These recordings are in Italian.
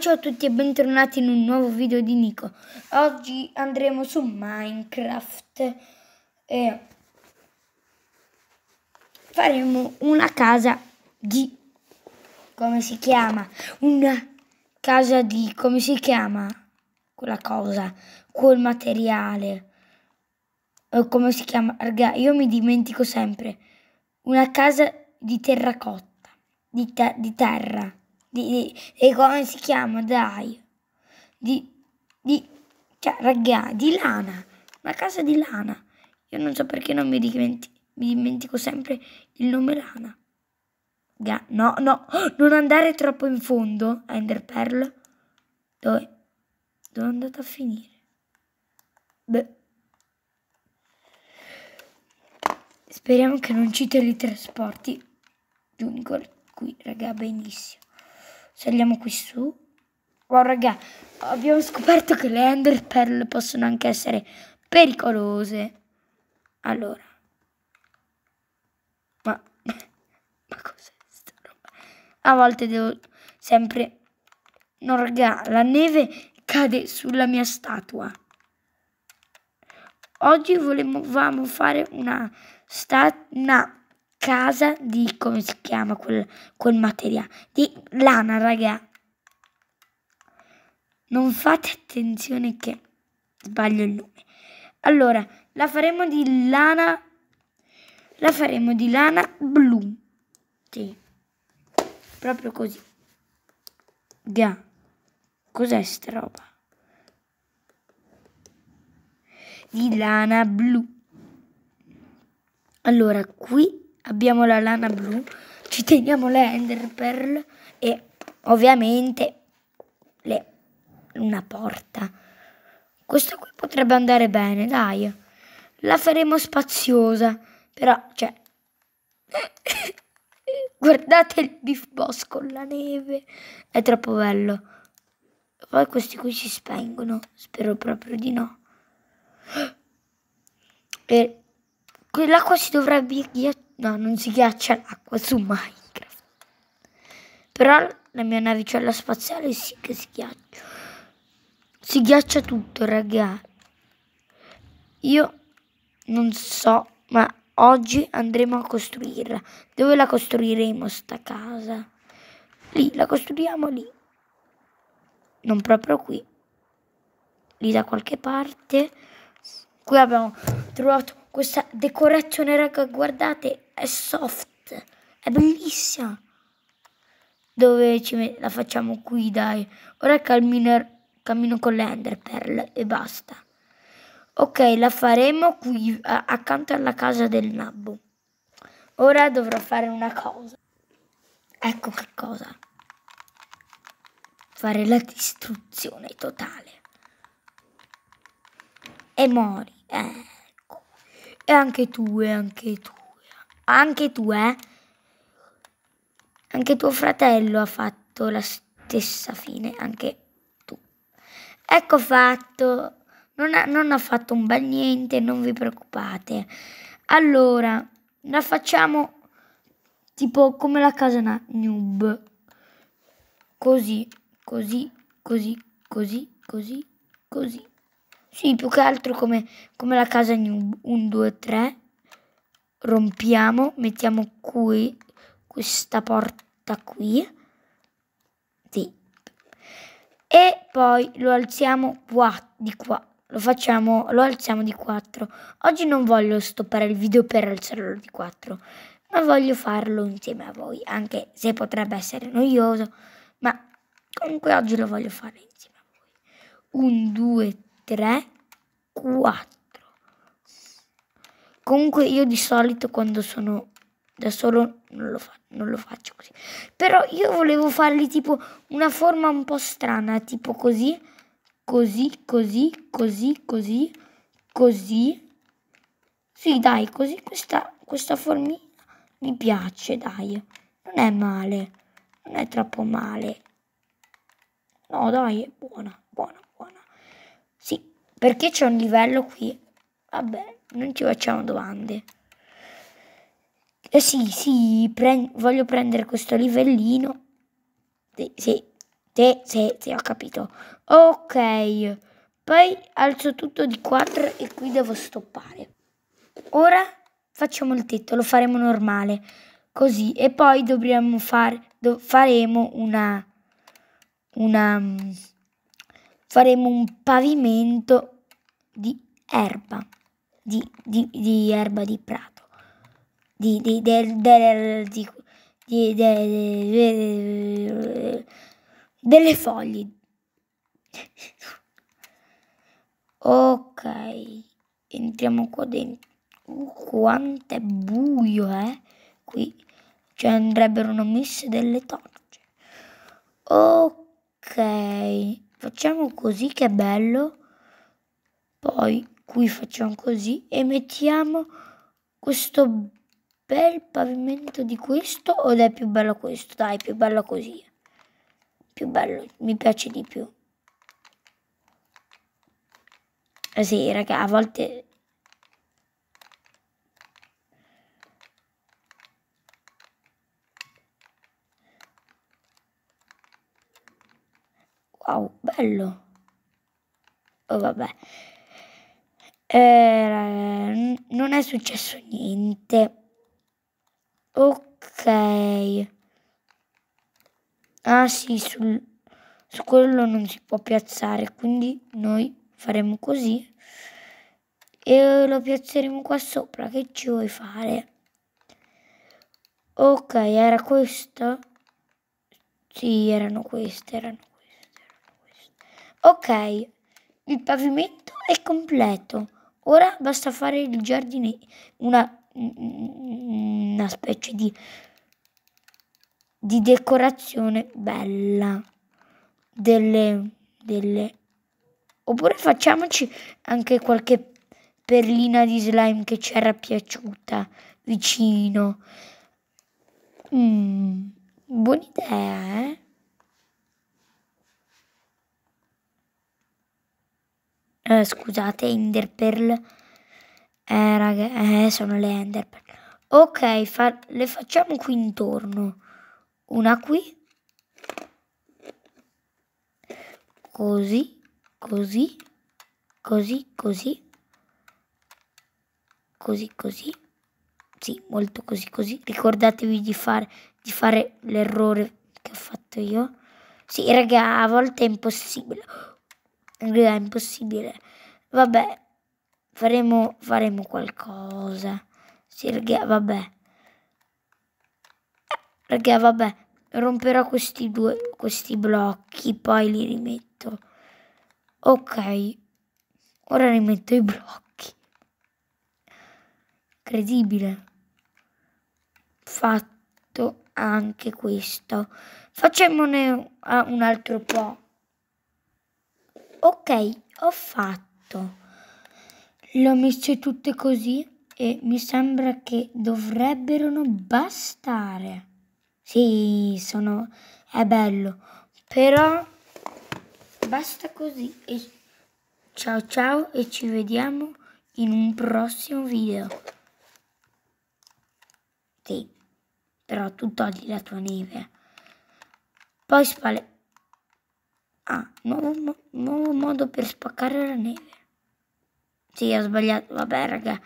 Ciao a tutti e bentornati in un nuovo video di Nico. Oggi andremo su Minecraft e faremo una casa di come si chiama? Una casa di come si chiama quella cosa, quel materiale. O come si chiama? Raga, io mi dimentico sempre. Una casa di terracotta, di, te di terra di, di, come si chiama, dai, di, di, cioè, raga, di lana, una casa di lana. Io non so perché non mi dimentico, mi dimentico sempre il nome lana. Raga, no, no, non andare troppo in fondo, Ender Pearl. Dove? Dove è andata a finire? Beh. Speriamo che non ci teletrasporti Jungle qui, raga, benissimo. Saliamo qui su. Oh, raga, abbiamo scoperto che le Ender Pearl possono anche essere pericolose. Allora. Ma, ma cos'è sta roba? A volte devo sempre... No, raga, la neve cade sulla mia statua. Oggi volevamo fare una statua casa di, come si chiama quel, quel materiale, di lana, raga. Non fate attenzione che sbaglio il nome. Allora, la faremo di lana, la faremo di lana blu. Sì. Proprio così. Ga. Cos'è sta roba? Di lana blu. Allora, qui abbiamo la lana blu, ci teniamo le ender pearl e ovviamente le, una porta. Questo qui potrebbe andare bene, dai. La faremo spaziosa, però, cioè... Guardate il beef boss con la neve, è troppo bello. Poi questi qui si spengono, spero proprio di no. E quella qua si dovrebbe ghiacciare No, non si ghiaccia l'acqua su Minecraft. Però la mia navicella spaziale sì che si ghiaccia. Si ghiaccia tutto, raga. Io non so, ma oggi andremo a costruirla. Dove la costruiremo sta casa? Lì, la costruiamo lì. Non proprio qui. Lì da qualche parte. Qui abbiamo trovato questa decorazione, raga, guardate, è soft. È bellissima. Dove la facciamo qui, dai. Ora cammino, cammino con l'enderpearl e basta. Ok, la faremo qui, accanto alla casa del nabbo. Ora dovrò fare una cosa. Ecco che cosa. Fare la distruzione totale. E mori. Eh. E anche tu, e anche tu. Anche tu, eh. Anche tuo fratello ha fatto la stessa fine, anche tu. Ecco fatto. Non ha, non ha fatto un bel niente, non vi preoccupate. Allora, la facciamo tipo come la casa noob. Così, così, così, così, così, così. Sì, più che altro come, come la casa in 1, 2, 3. Rompiamo, mettiamo qui questa porta qui. Sì. E poi lo alziamo qua, di qua. Lo facciamo, lo alziamo di 4. Oggi non voglio stoppare il video per alzarlo di 4, ma voglio farlo insieme a voi, anche se potrebbe essere noioso, ma comunque oggi lo voglio fare insieme a voi. 1, 2, 3. 3, 4. Comunque io di solito quando sono da solo non lo, fa, non lo faccio così. Però io volevo fargli tipo una forma un po' strana, tipo così, così, così, così, così, così. Sì, dai, così questa, questa formina mi piace, dai. Non è male, non è troppo male. No, dai, è buona, buona. Sì, perché c'è un livello qui. Vabbè, non ci facciamo domande. Eh sì, sì, prend voglio prendere questo livellino. Sì, sì, sì, sì, ho capito. Ok, poi alzo tutto di 4 e qui devo stoppare. Ora facciamo il tetto, lo faremo normale. Così, e poi dovremo fare, do faremo una... una mm, faremo un pavimento di erba, di, di, di erba di prato, di, di, del, del, di, di, del, delle foglie. ok, entriamo qua dentro. Uh, quanto è buio, eh? Qui ci cioè, andrebbero messe delle torce. Ok facciamo così che bello poi qui facciamo così e mettiamo questo bel pavimento di questo o è più bello questo dai più bello così più bello mi piace di più eh sì raga a volte Wow, bello. Oh, vabbè. Eh, non è successo niente. Ok. Ah sì, sul, su quello non si può piazzare, quindi noi faremo così e lo piazzeremo qua sopra. Che ci vuoi fare? Ok, era questo? Sì, erano queste, erano Ok, il pavimento è completo. Ora basta fare il giardino, una, una specie di, di decorazione bella. Delle, delle... Oppure facciamoci anche qualche perlina di slime che ci era piaciuta vicino. Mm, buona idea, eh? eh, scusate, enderpearl. Eh, raga, eh, sono le enderpearl. Ok, fa le facciamo qui intorno. Una qui. Così, così, così, così. Così, così. Sì, molto così, così. Ricordatevi di fare, di fare l'errore che ho fatto io. Sì, raga, a volte è impossibile. È impossibile. Vabbè, faremo, faremo qualcosa. Sì, raga, vabbè. Eh, raga, vabbè. Romperò questi due, questi blocchi, poi li rimetto. Ok. Ora rimetto i blocchi. Incredibile. Fatto anche questo. Facciamone un altro po' ok, ho fatto. Le ho messe tutte così e mi sembra che dovrebbero bastare. Sì, sono... è bello, però basta così. E ciao ciao e ci vediamo in un prossimo video. Sì, però tu togli la tua neve. Poi spalle... Ah, nuovo, nuovo modo per spaccare la neve. Sì, ho sbagliato. Vabbè, raga.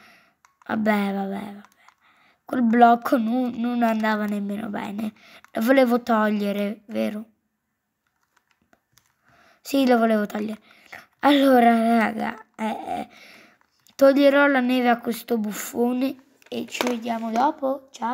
Vabbè, vabbè, vabbè. Quel blocco non, non andava nemmeno bene. Lo volevo togliere, vero? Sì, lo volevo togliere. Allora, raga, eh, eh toglierò la neve a questo buffone e ci vediamo dopo. Ciao.